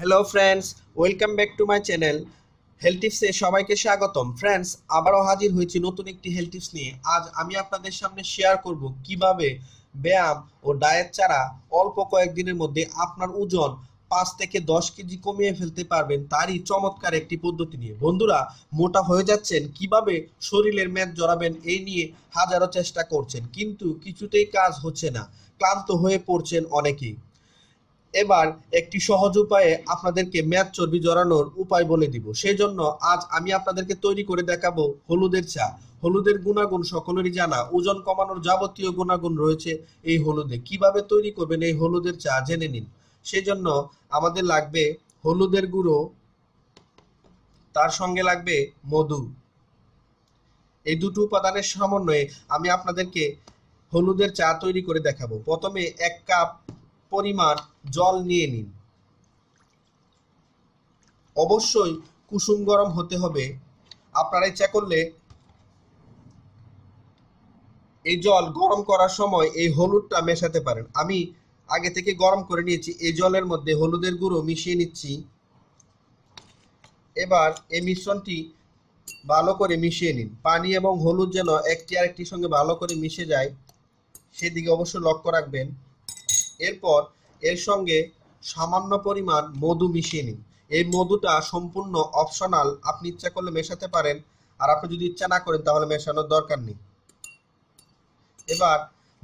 hello friends welcome back to my channel health সবাইকে স্বাগতম friends আবারও হাজির হয়েছি নতুন একটি হেলথ নিয়ে আজ আমি আপনাদের সামনে শেয়ার করব কিভাবে ব্যায়াম ও ডায়েট ছাড়া অল্প কয়েকদিনের মধ্যে আপনার ওজন পাঁচ থেকে দশ কেজি কমিয়ে ফেলতে পারবেন তারই চমৎকার একটি পদ্ধতি নিয়ে বন্ধুরা মোটা হয়ে যাচ্ছেন কিভাবে শরীরের ম্যাদ জড়াবেন এই নিয়ে হাজারো চেষ্টা করছেন কিন্তু কিছুতেই কাজ হচ্ছে না ক্লান্ত হয়ে পড়ছেন অনেকেই এবার একটি সহজ উপায়ে আপনাদেরকে ম্যাথ চর্বি জড়ানোর উপায় বলে দিব সেই জন্য আজ আমি আপনাদেরকে তৈরি করে দেখাবো হলুদের চা হলুদের গুণাগুণ সকলেরই জানা ওজন কমানোর যাবতীয় গুণাগুণ রয়েছে এই হলুদে কিভাবে তৈরি করবেন এই হলুদের চা জেনে নিন সেই জন্য আমাদের লাগবে হলুদের গুঁড়ো তার সঙ্গে লাগবে মধু এই দুটো উপাদানের সমন্বয়ে আমি আপনাদেরকে হলুদের চা তৈরি করে দেখাবো প্রথমে এক কাপ পরিমাণ জল নিয়ে নিন অবশ্যই কুসুম গরম হতে হবে আপনারা ইচ্ছা করলে এই জল গরম করার সময় এই হলুদটা মেশাতে পারেন আমি আগে থেকে গরম করে নিয়েছি এই জলের মধ্যে হলুদের গুঁড়ো মিশিয়ে নিচ্ছি এবার এই মিশ্রণটি ভালো করে মিশিয়ে নিন পানি এবং হলুদ যেন একটি আরেকটির সঙ্গে ভালো করে মিশে যায় সেদিকে অবশ্যই লক্ষ্য রাখবেন এরপর এর সঙ্গে সামান্য পরিমাণ মধু মিশিয়ে নিন এই মধুটা সম্পূর্ণ অপশনাল আপনি ইচ্ছা করলে মেশাতে পারেন আর আপনি যদি ইচ্ছা না করেন তাহলে মেশানোর দরকার নেই এবার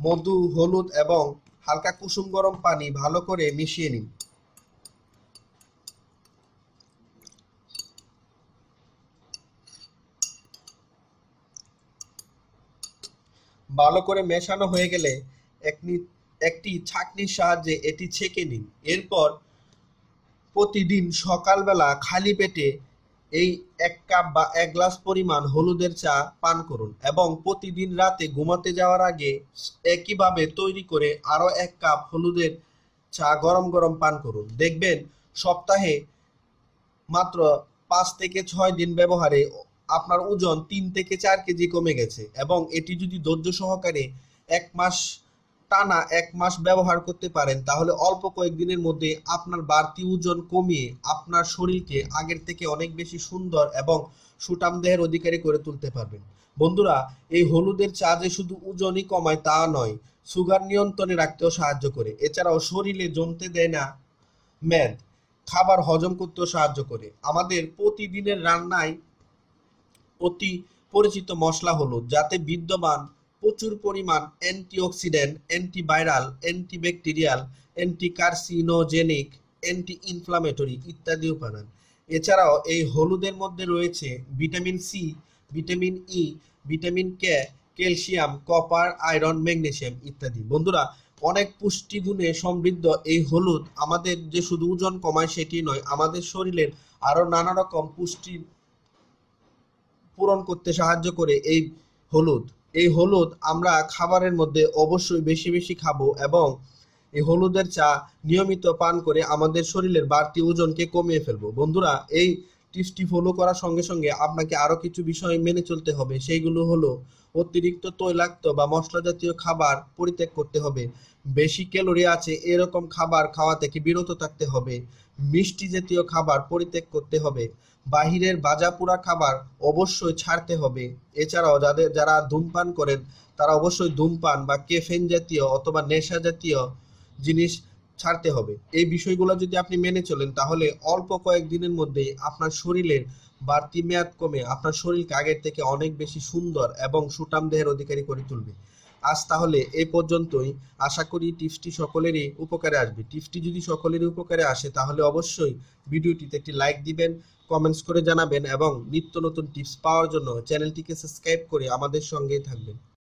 মধু হলুদ এবং হালকা কুসুম গরম পানি ভালো করে মিশিয়ে নিন ভালো করে মেশানো হয়ে গেলে একটি একটি ছাঁকনির সাহায্যে এটি ছেঁকে নিন এরপর প্রতিদিন সকালবেলা খালি পেটে এই এক কাপ বা এক গ্লাস পরিমাণ হলুদের চা পান করুন এবং প্রতিদিন রাতে ঘুমাতে যাওয়ার আগে একইভাবে তৈরি করে আরও এক কাপ হলুদের চা গরম গরম পান করুন দেখবেন সপ্তাহে মাত্র পাঁচ থেকে ছয় দিন ব্যবহারে আপনার ওজন তিন থেকে চার কেজি কমে গেছে এবং এটি যদি ধৈর্য সহকারে এক মাস টানা এক মাস ব্যবহার করতে পারেন তাহলে অল্প কয়েকদিনের মধ্যে আপনার বাড়তি ওজন কমিয়ে আপনার শরীরকে আগের থেকে অনেক বেশি সুন্দর এবং সুটাম দেহের অধিকারী করে তুলতে পারবেন বন্ধুরা এই হলুদের চা যে শুধু ওজনই কমায় তা নয় সুগার নিয়ন্ত্রণে রাখতেও সাহায্য করে এছাড়াও শরীরে জমতে দেয় না মেদ খাবার হজম করতেও সাহায্য করে আমাদের প্রতিদিনের রান্নায় অতি পরিচিত মশলা হলুদ যাতে বিদ্যমান প্রচুর পরিমাণ antioxidant antiviral antibacterial anticarcinogenic anti inflammatory ইত্যাদি উপাদান এছাড়াও এই হলুদের মধ্যে রয়েছে vitamin C vitamin E vitamin K calcium copper iron magnesium ইত্যাদি বন্ধুরা অনেক পুষ্টিগুণে সমৃদ্ধ এই হলুদ আমাদের যে শুধু ওজন কমায় সেটি নয় আমাদের শরীরের আরও নানা রকম পুষ্টি পূরণ করতে সাহায্য করে এই হলুদ এই হলুদ আমরা খাবারের মধ্যে অবশ্যই বেশি বেশি খাবো এবং এই হলুদের চা নিয়মিত পান করে আমাদের শরীরের বাড়তি ওজনকে কমিয়ে ফেলবো বন্ধুরা এই টিপসটি ফলো করার সঙ্গে সঙ্গে আপনাকে আরও কিছু বিষয় মেনে চলতে হবে সেইগুলো হলো অতিরিক্ত তৈলাক্ত বা মশলা জাতীয় খাবার পরিত্যাগ করতে হবে বেশি ক্যালোরি আছে এরকম খাবার খাওয়া থেকে বিরত থাকতে হবে মিষ্টি জাতীয় খাবার পরিত্যাগ করতে হবে বাহিরের বাজাপুরা খাবার অবশ্যই ছাড়তে হবে এছাড়াও যাদের যারা ধূমপান করেন তারা অবশ্যই ধূমপান বা কেফেন জাতীয় অথবা নেশা জাতীয় জিনিস ছাড়তে হবে এই বিষয়গুলো যদি আপনি মেনে চলেন তাহলে অল্প কয়েকদিনের মধ্যেই আপনার শরীরের বাড়তি মেয়াদ কমে আপনার শরীরকে আগের থেকে অনেক বেশি সুন্দর এবং সুটাম দেহের অধিকারী করে তুলবে আজ তাহলে এ পর্যন্তই আশা করি টিপসটি সকলেরই উপকারে আসবে টিপসটি যদি সকলেরই উপকারে আসে তাহলে অবশ্যই ভিডিওটিতে একটি লাইক দিবেন কমেন্টস করে জানাবেন এবং নিত্য নতুন টিপস পাওয়ার জন্য চ্যানেলটিকে সাবস্ক্রাইব করে আমাদের সঙ্গেই থাকবেন